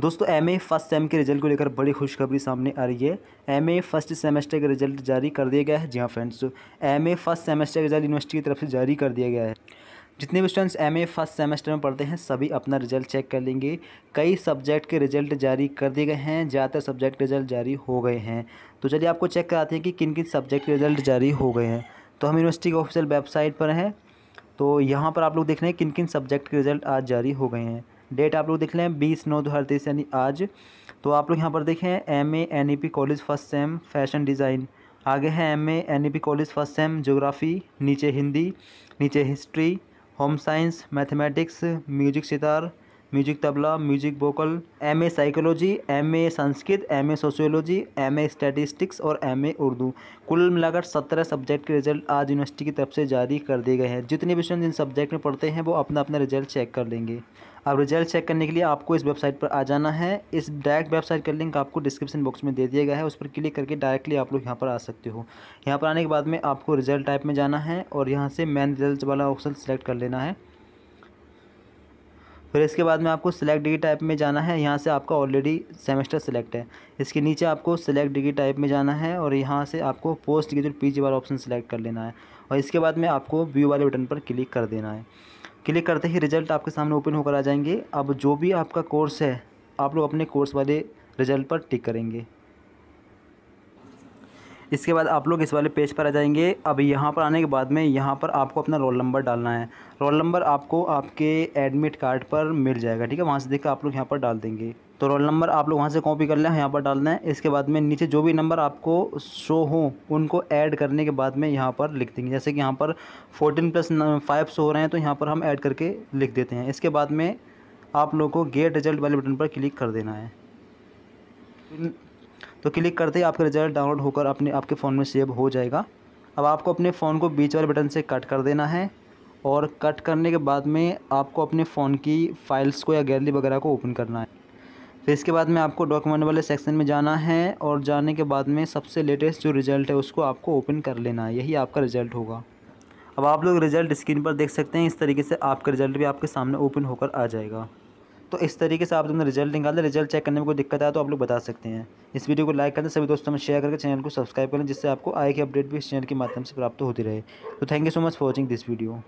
दोस्तों M A first sem के result को लेकर बड़ी खुशखबरी सामने आ रही है एम ए फर्स्ट सेमेस्टर का रिजल्ट जारी कर दिया गया है जी हाँ friends M A first semester का रिजल्ट यूनिवर्सिटी की तरफ से जारी कर दिया गया है जितने भी students M A first semester में पढ़ते हैं सभी अपना रिजल्ट चेक कर लेंगे कई सब्जेक्ट के रिजल्ट जारी कर दिए गए हैं ज़्यादातर सब्जेक्ट रिजल्ट जारी हो गए हैं तो चलिए आपको चेक कराते हैं कि किन किन सब्जेक्ट के रिजल्ट जारी हो गए हैं तो हम यूनिवर्सिटी की ऑफिशियल वेबसाइट पर हैं तो यहाँ पर आप लोग देख रहे हैं किन किन सब्जेक्ट के रिजल्ट आज जारी हो गए हैं डेट आप लोग देख लें बीस नौ दो हज़ार तेईस यानी आज तो आप लोग यहाँ पर देखें M A N E P college first sem fashion design आगे हैं M A N E P college first sem geography नीचे हिंदी नीचे history home science mathematics music sitar music tabla music vocal M A psychology M A Sanskrit M A sociology M A statistics और M A Urdu कुल मिलाकर सत्रह subject के result आज university की तरफ से जारी कर दिए गए हैं जितने भी स्टूडेंट जिन सब्जेक्ट में पढ़ते हैं वो अपना अपना रिजल्ट चेक कर लेंगे अब रिजल्ट चेक करने के लिए आपको इस वेबसाइट पर आ जाना है इस डायरेक्ट वेबसाइट का लिंक आपको डिस्क्रिप्शन बॉक्स में दे दिया गया है उस पर क्लिक करके डायरेक्टली आप लोग यहाँ पर आ सकते हो यहाँ पर आने के बाद में आपको रिजल्ट टाइप में जाना है और यहाँ से मैन रिजल्ट वाला ऑप्शन सेलेक्ट कर लेना है फिर इसके बाद में आपको सिलेक्ट डिग्री टाइप में जाना है यहाँ से आपका ऑलरेडी सेमेस्टर सेलेक्ट है इसके नीचे आपको सिलेक्ट डिग्री टाइप में जाना है और यहाँ से आपको पोस्ट ग्रेजुएट पी जी वाला ऑप्शन सेलेक्ट कर लेना है और इसके बाद में आपको व्यू वाले बटन पर क्लिक कर देना है क्लिक करते ही रिजल्ट आपके सामने ओपन होकर आ जाएंगे अब जो भी आपका कोर्स है आप लोग अपने कोर्स वाले रिजल्ट पर टिक करेंगे इसके बाद आप लोग इस वाले पेज पर आ जाएंगे अब यहाँ पर आने के बाद में यहाँ पर आपको अपना रोल नंबर डालना है रोल नंबर आपको आपके एडमिट कार्ड पर मिल जाएगा ठीक है वहाँ से देखकर आप लोग यहाँ पर डाल देंगे तो रोल नंबर आप लोग वहाँ से कॉपी कर लें यहाँ पर डालना है इसके बाद में नीचे जो भी नंबर आपको शो हो उनको ऐड करने के बाद में यहाँ पर लिख देंगे जैसे कि यहाँ पर फोर्टीन प्लस फाइव शो हो रहे हैं तो यहाँ पर हम ऐड करके लिख देते हैं इसके बाद में आप लोगों को गेट रिजल्ट वाले बटन पर क्लिक कर देना है तो क्लिक करते ही आपका रिजल्ट डाउनलोड होकर अपने आपके फ़ोन में सेव हो जाएगा अब आपको अपने फ़ोन को बीच वाले बटन से कट कर देना है और कट करने के बाद में आपको अपने फ़ोन की फ़ाइल्स को या गैलरी वगैरह को ओपन करना है फिर तो इसके बाद में आपको डॉक्यूमेंट वाले सेक्शन में जाना है और जाने के बाद में सबसे लेटेस्ट जो रिज़ल्ट है उसको आपको ओपन कर लेना है यही आपका रिज़ल्ट होगा अब आप लोग रिज़ल्ट स्क्रीन पर देख सकते हैं इस तरीके से आपका रिज़ल्ट भी आपके सामने ओपन होकर आ जाएगा तो इस तरीके से आप तुमने रिजल्ट निकाल दें रिजल्ट चेक करने में कोई दिक्कत आए तो आप लोग बता सकते हैं इस वीडियो को लाइक करें सभी दोस्तों में शेयर करके चैनल को सब्सक्राइब करें जिससे आपको आए की अपडेट भी इस चैनल के माध्यम से प्राप्त होती रहे तो thank you so much for watching this video